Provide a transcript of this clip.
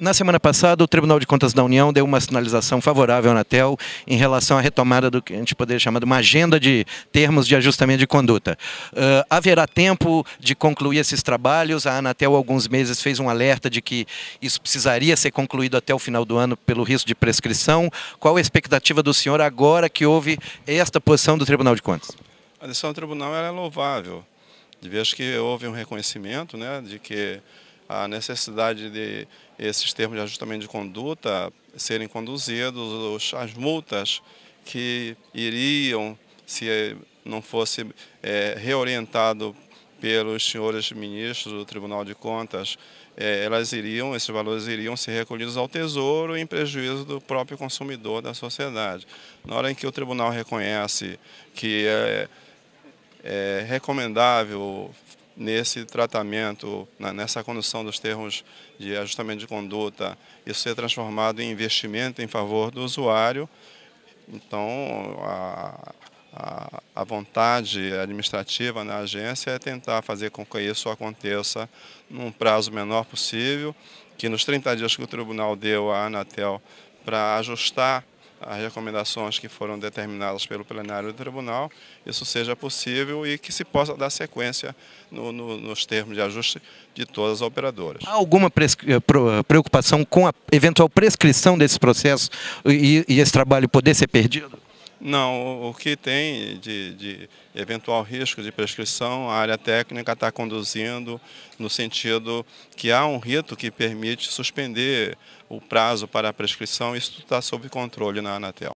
Na semana passada, o Tribunal de Contas da União deu uma sinalização favorável à Anatel em relação à retomada do que a gente poderia chamar de uma agenda de termos de ajustamento de conduta. Uh, haverá tempo de concluir esses trabalhos? A Anatel, há alguns meses, fez um alerta de que isso precisaria ser concluído até o final do ano pelo risco de prescrição. Qual a expectativa do senhor agora que houve esta posição do Tribunal de Contas? A decisão do Tribunal é louvável. de vez que houve um reconhecimento né, de que a necessidade de esses termos de ajustamento de conduta serem conduzidos, as multas que iriam, se não fosse é, reorientado pelos senhores ministros do Tribunal de Contas, é, elas iriam, esses valores iriam ser recolhidos ao Tesouro em prejuízo do próprio consumidor da sociedade. Na hora em que o Tribunal reconhece que é, é recomendável nesse tratamento, na, nessa condução dos termos de ajustamento de conduta, isso ser é transformado em investimento em favor do usuário. Então, a, a, a vontade administrativa na agência é tentar fazer com que isso aconteça num prazo menor possível, que nos 30 dias que o tribunal deu à Anatel para ajustar as recomendações que foram determinadas pelo plenário do tribunal, isso seja possível e que se possa dar sequência no, no, nos termos de ajuste de todas as operadoras. Há alguma eh, eh, preocupação com a eventual prescrição desse processo e, e esse trabalho poder ser perdido? Não, o que tem de, de, eventual risco de prescrição, a área técnica está conduzindo no sentido que há um rito que permite suspender o prazo para a prescrição, isso está sob controle na Anatel.